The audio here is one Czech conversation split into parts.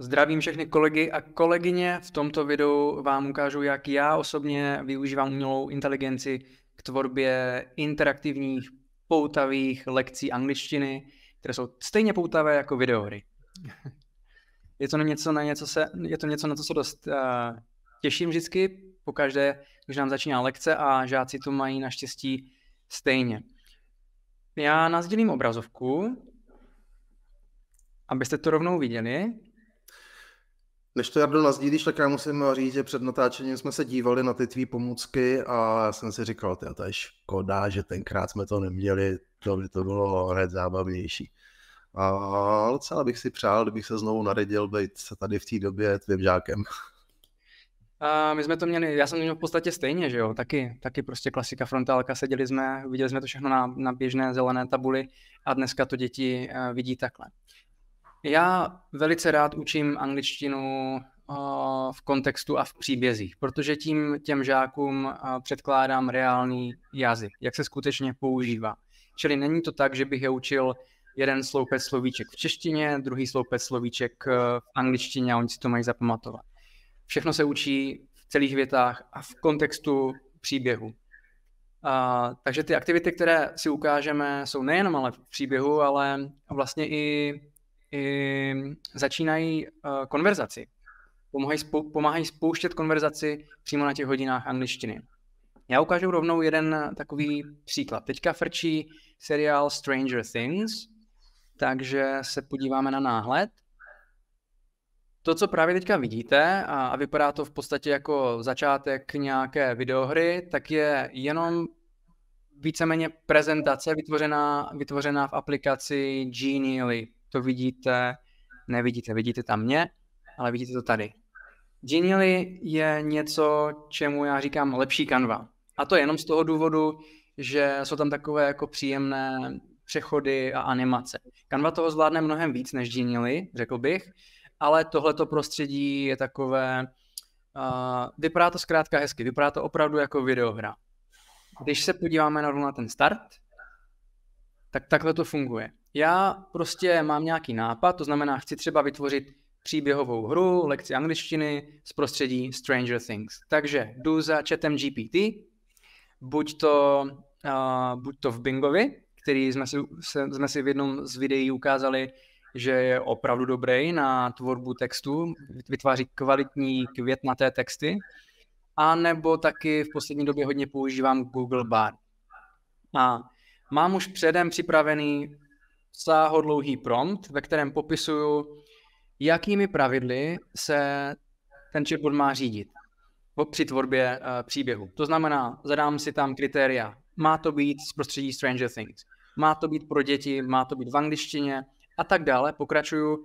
Zdravím všechny kolegy a kolegyně. V tomto videu vám ukážu, jak já osobně využívám umělou inteligenci k tvorbě interaktivních, poutavých lekcí angličtiny, které jsou stejně poutavé jako videohry. Je to něco, na něco, se, je to něco na co se dost uh, těším vždycky, pokaždé, když nám začíná lekce a žáci to mají naštěstí stejně. Já nazdělím obrazovku, abyste to rovnou viděli. Než to Jardo nazdílíš, tak já musím říct, že před natáčením jsme se dívali na ty tvý pomůcky a já jsem si říkal, ty, to je škoda, že tenkrát jsme to neměli, to by to bylo hned zábavnější. A docela bych si přál, kdybych se znovu naredil být tady v té době tvým žákem. A my jsme to měli, já jsem to měl v podstatě stejně, že jo, taky, taky prostě klasika frontálka, seděli jsme, viděli jsme to všechno na, na běžné zelené tabuli a dneska to děti eh, vidí takhle. Já velice rád učím angličtinu eh, v kontextu a v příbězích, protože tím těm žákům eh, předkládám reálný jazyk, jak se skutečně používá. Čili není to tak, že bych je učil jeden sloupec slovíček v češtině, druhý sloupec slovíček eh, v angličtině a oni si to mají zapamatovat. Všechno se učí v celých větách a v kontextu příběhu. A, takže ty aktivity, které si ukážeme, jsou nejenom ale v příběhu, ale vlastně i i začínají eh, konverzaci. Pomáhají, spou- pomáhají spouštět konverzaci přímo na těch hodinách angličtiny. Já ukážu rovnou jeden takový příklad. Teďka frčí seriál Stranger Things, takže se podíváme na náhled. To, co právě teďka vidíte, a, a vypadá to v podstatě jako začátek nějaké videohry, tak je jenom víceméně prezentace vytvořená, vytvořená v aplikaci Genially, to vidíte, nevidíte, vidíte tam mě, ale vidíte to tady. Genially je něco, čemu já říkám lepší kanva. A to jenom z toho důvodu, že jsou tam takové jako příjemné přechody a animace. Canva toho zvládne mnohem víc než Genially, řekl bych, ale tohleto prostředí je takové, uh, vypadá to zkrátka hezky, vypadá to opravdu jako videohra. Když se podíváme na ten start, tak takhle to funguje já prostě mám nějaký nápad, to znamená, chci třeba vytvořit příběhovou hru, lekci angličtiny z prostředí Stranger Things. Takže jdu za chatem GPT, buď to, uh, buď to v Bingovi, který jsme si, se, jsme si v jednom z videí ukázali, že je opravdu dobrý na tvorbu textu, vytváří kvalitní květnaté texty, a nebo taky v poslední době hodně používám Google Bar. A mám už předem připravený sáho dlouhý prompt, ve kterém popisuju, jakými pravidly se ten chatbot má řídit při tvorbě uh, příběhu. To znamená, zadám si tam kritéria. Má to být z prostředí Stranger Things, má to být pro děti, má to být v angličtině a tak dále. Pokračuju, uh,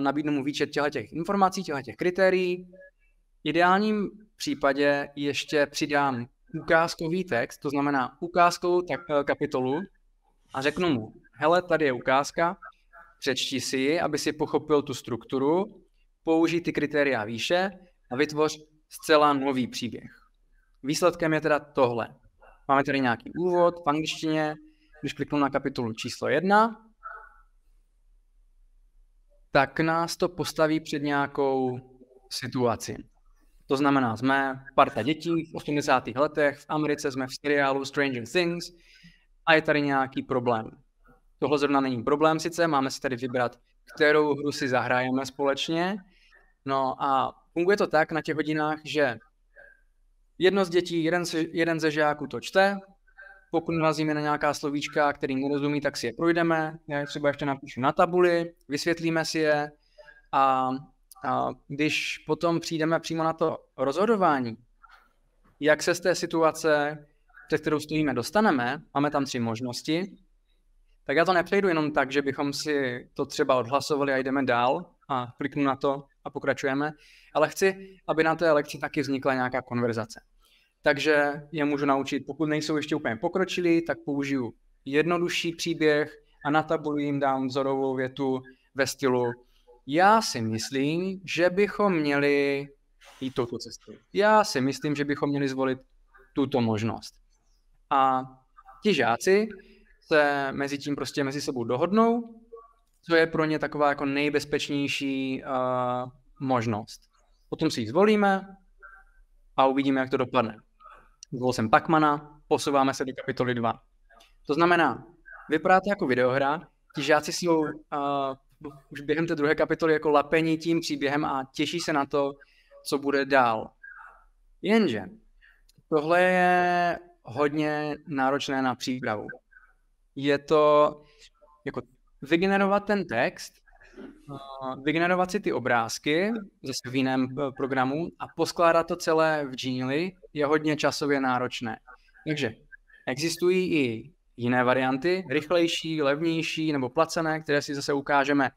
nabídnu mu výčet těchto informací, těchto kritérií. V ideálním případě ještě přidám ukázkový text, to znamená ukázkovou tak, eh, kapitolu, a řeknu mu, hele, tady je ukázka, přečti si ji, aby si pochopil tu strukturu, použij ty kritéria výše a vytvoř zcela nový příběh. Výsledkem je teda tohle. Máme tady nějaký úvod v angličtině, když kliknu na kapitolu číslo 1, tak nás to postaví před nějakou situaci. To znamená, jsme parta dětí v 80. letech, v Americe jsme v seriálu Stranger Things, a je tady nějaký problém. Tohle zrovna není problém sice, máme si tady vybrat, kterou hru si zahrajeme společně. No a funguje to tak na těch hodinách, že jedno z dětí, jeden, jeden ze žáků to čte, pokud narazíme na nějaká slovíčka, kterým nerozumí, tak si je projdeme, já je třeba ještě napíšu na tabuli, vysvětlíme si je a, a když potom přijdeme přímo na to rozhodování, jak se z té situace před kterou stojíme, dostaneme, máme tam tři možnosti, tak já to nepřejdu jenom tak, že bychom si to třeba odhlasovali a jdeme dál a kliknu na to a pokračujeme, ale chci, aby na té lekci taky vznikla nějaká konverzace. Takže je můžu naučit, pokud nejsou ještě úplně pokročilí, tak použiju jednodušší příběh a na tabuli jim dám vzorovou větu ve stylu já si myslím, že bychom měli jít touto cestou. Já si myslím, že bychom měli zvolit tuto možnost. A ti žáci se mezi tím prostě mezi sebou dohodnou, co je pro ně taková jako nejbezpečnější uh, možnost. Potom si ji zvolíme a uvidíme, jak to dopadne. Zvolil jsem Pacmana, posouváme se do kapitoly 2. To znamená, vypadá to jako videohra, ti žáci jsou uh, eh, už během té druhé kapitoly jako lapení tím příběhem a těší se na to, co bude dál. Jenže tohle je hodně náročné na přípravu. Je to jako vygenerovat ten text, eh, vygenerovat si ty obrázky zase v jiném eh, programu a poskládat to celé v Genially je hodně časově náročné. Takže existují i jiné varianty, rychlejší, levnější nebo placené, které si zase ukážeme eh,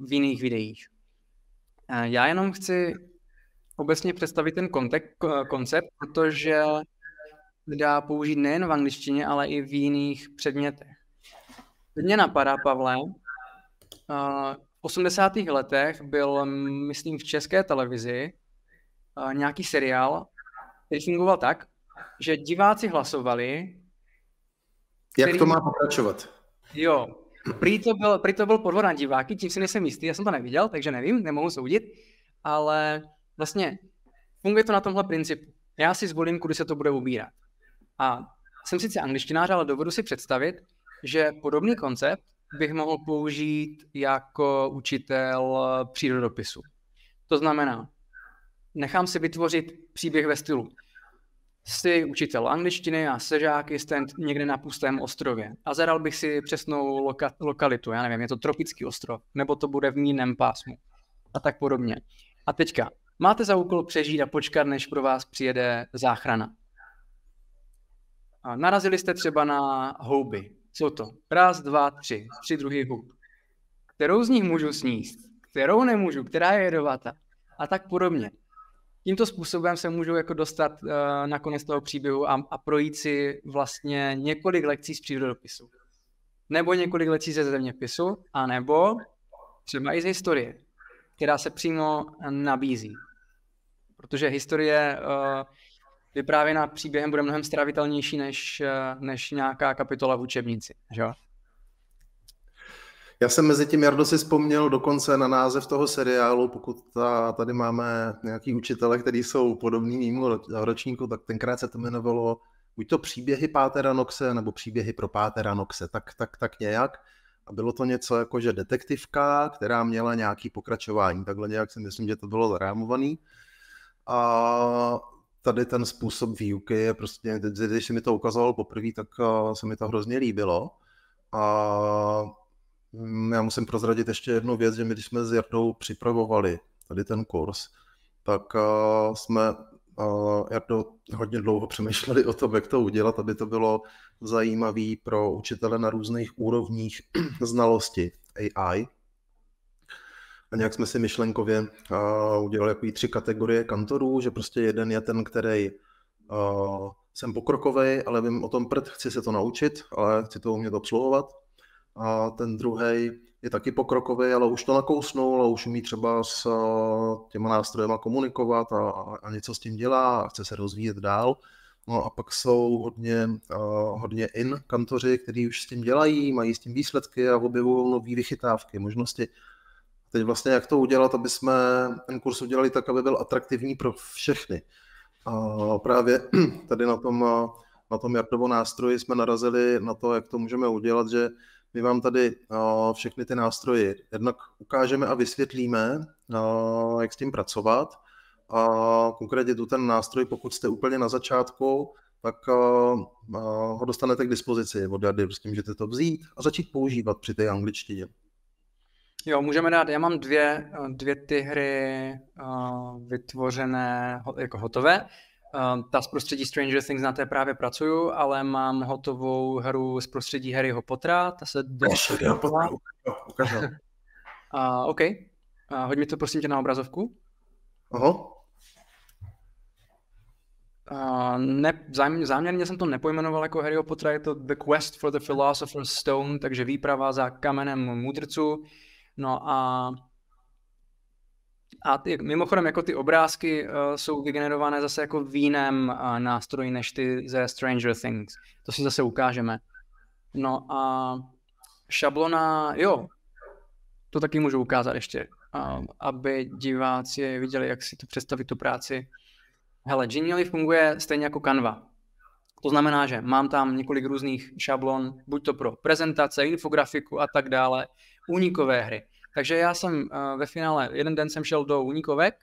v jiných videích. Já jenom chci obecně představit ten kontek- koncept, protože dá použít nejen v angličtině, ale i v jiných předmětech. Teď mě napadá, Pavle, v 80. letech byl, myslím, v české televizi nějaký seriál, který fungoval tak, že diváci hlasovali. Který... Jak to má pokračovat? Jo, prý to byl, prý to byl podvod na diváky, tím si nejsem jistý, já jsem to neviděl, takže nevím, nemohu soudit, ale vlastně funguje to na tomhle principu. Já si zvolím, kudy se to bude ubírat. A jsem sice angličtinář, ale dovedu si představit, že podobný koncept bych mohl použít jako učitel přírodopisu. To znamená, nechám si vytvořit příběh ve stylu. Jsi učitel angličtiny a se žáky stand někde na pustém ostrově a zadal bych si přesnou loka- lokalitu, já nevím, je to tropický ostrov, nebo to bude v mírném pásmu a tak podobně. A teďka, máte za úkol přežít a počkat, než pro vás přijede záchrana. Narazili jste třeba na houby. Co to raz, dva, tři. Tři druhy hub. Kterou z nich můžu sníst? Kterou nemůžu? Která je jedovatá? A tak podobně. Tímto způsobem se můžu jako dostat uh, na konec toho příběhu a, a projít si vlastně několik lekcí z přírodopisu. Nebo několik lekcí ze zeměpisu, a nebo třeba i z historie, která se přímo nabízí. Protože historie uh, vyprávěná příběhem bude mnohem stravitelnější než, eh, než nějaká kapitola v učebnici, že Já jsem mezi tím, Jardo, si vzpomněl dokonce na název toho seriálu, pokud ta, tady máme nějaký učitele, který jsou podobný mýmu ročníku, tak tenkrát se to jmenovalo buď to příběhy Pátera Noxe, nebo příběhy pro Pátera Noxe, tak, tak, tak nějak. A bylo to něco jako, že detektivka, která měla nějaký pokračování, takhle nějak si myslím, že to bylo zarámovaný. A tady ten způsob výuky je prostě, když se mi to ukazoval poprvé, tak eh, se mi to hrozně líbilo. A mm, já musím prozradit ještě jednu věc, že my když jsme s Jardou připravovali tady ten kurz, tak eh, jsme eh, Jardo hodně dlouho přemýšleli o tom, jak to udělat, aby to bylo zajímavé pro učitele na různých úrovních znalosti AI, a nějak jsme si myšlenkově udělali jako tři kategorie kantorů, že prostě jeden je ten, který uh, jsem pokrokový, ale vím o tom prd, chci se to naučit, ale chci to umět obsluhovat. A ten druhý je taky pokrokový, ale už to nakousnul a už umí třeba s těma nástrojema komunikovat a, a něco s tím dělá a chce se rozvíjet dál. No a pak jsou hodně, hodně in kantoři, kteří už s tím dělají, mají s tím výsledky a objevují nové vychytávky, možnosti. Teď vlastně jak to udělat, aby jsme ten kurz udělali tak, aby byl atraktivní pro všechny. A právě tady na tom, na tom Jardovo nástroji jsme narazili na to, jak to můžeme udělat, že my vám tady všechny ty nástroje jednak ukážeme a vysvětlíme, jak s tím pracovat. A konkrétně tu ten nástroj, pokud jste úplně na začátku, tak ho dostanete k dispozici od Jardy, tím, můžete to vzít a začít používat při té angličtině. Jo, můžeme dát, já mám dvě, eh, dvě ty hry uh, vytvořené jako hotové. Uh, ta z prostředí Stranger Things na té právě pracuju, ale mám hotovou hru z prostředí Harryho Pottera, ta se... Harryho Pottera, ukaž uh, OK, uh, hoď mi to prosím tě na obrazovku. Oho. Uh, ne, záměrně jsem to nepojmenoval jako Harry Potter, je to The Quest for the Philosopher's Stone, takže výprava za kamenem mudrců. No a a ty, mimochodem, jako ty obrázky uh, jsou vygenerované zase jako v jiném uh, nástroji než ty ze Stranger Things. To si zase ukážeme. No a šablona, jo, to taky můžu ukázat ještě, uh, aby diváci viděli, jak si to představit tu práci. Hele, Genially funguje stejně jako Canva. To znamená, že mám tam několik různých šablon, buď to pro prezentace, infografiku a tak dále, únikové hry. Takže já jsem eh, ve finále, jeden den jsem šel do unikovek,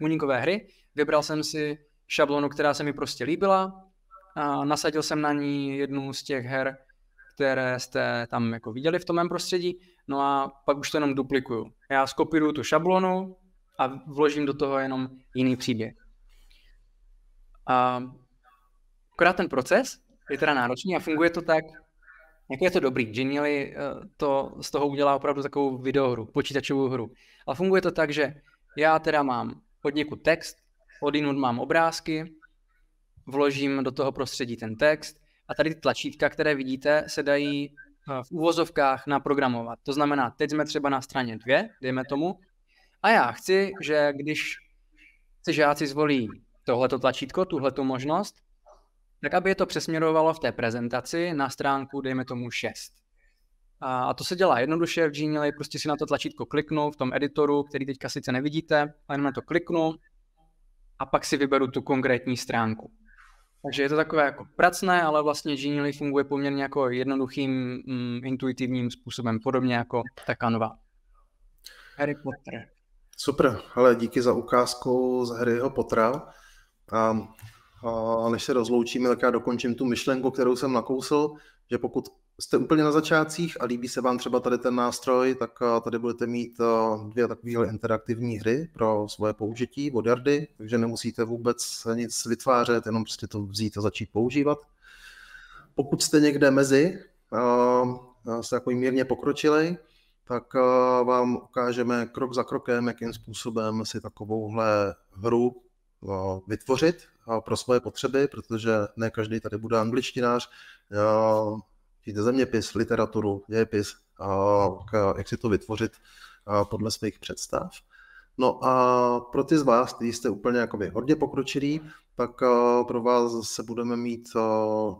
únikové hry, vybral jsem si šablonu, která se mi prostě líbila, a nasadil jsem na ní jednu z těch her, které jste tam jako viděli v tom mém prostředí, no a pak už to jenom duplikuju. Já skopíruju tu šablonu a vložím do toho jenom jiný příběh. A Akorát ten proces je teda náročný a funguje to tak, jak je to dobrý. Genially eh, to z toho udělá opravdu takovou videohru, počítačovou hru. A funguje to tak, že já teda mám od někud text, od jinud mám obrázky, vložím do toho prostředí ten text a tady ty tlačítka, které vidíte, se dají eh, v úvozovkách naprogramovat. To znamená, teď jsme třeba na straně dvě, dejme tomu, a já chci, že když se žáci zvolí tohleto tlačítko, tuhleto možnost, tak aby je to přesměrovalo v té prezentaci na stránku, dejme tomu 6. A, to se dělá jednoduše v Genially, prostě si na to tlačítko kliknu v tom editoru, který teďka sice nevidíte, ale jenom na to kliknu a pak si vyberu tu konkrétní stránku. Takže je to takové jako pracné, ale vlastně Genially funguje poměrně jako jednoduchým, mm, intuitivním způsobem, podobně jako ta kanva. Harry Potter. Super, ale díky za ukázku z Harryho Pottera. A a než se rozloučíme, tak já dokončím tu myšlenku, kterou jsem nakousl, že pokud jste úplně na začátcích a líbí se vám třeba tady ten nástroj, tak eh, tady budete mít eh, dvě takové interaktivní hry pro svoje použití od Jardy, takže nemusíte vůbec nic vytvářet, jenom prostě to vzít a začít používat. Pokud jste někde mezi, eh, se jako mírně pokročili, tak vám ukážeme krok za krokem, jakým způsobem si takovouhle hru vytvořit, pro svoje potřeby, protože ne každý tady bude angličtinář, mě zeměpis, literaturu, dějepis, jak si to vytvořit podle svých představ. No a pro ty z vás, kteří jste úplně jakoby hodně pokročilí, tak pro vás se budeme mít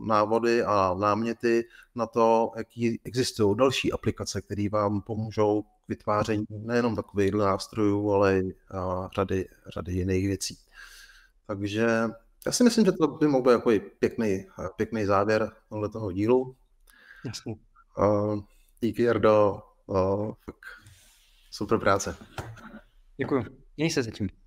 návody a náměty na to, jaký existují další aplikace, které vám pomůžou k vytváření nejenom takových nástrojů, ale i řady, řady jiných věcí. Takže já si myslím, že to by mohl být jako pěkný, pěkný závěr toho dílu. Jasně. Uh, díky, Jardo. Uh, super práce. Děkuji. Měj se zatím.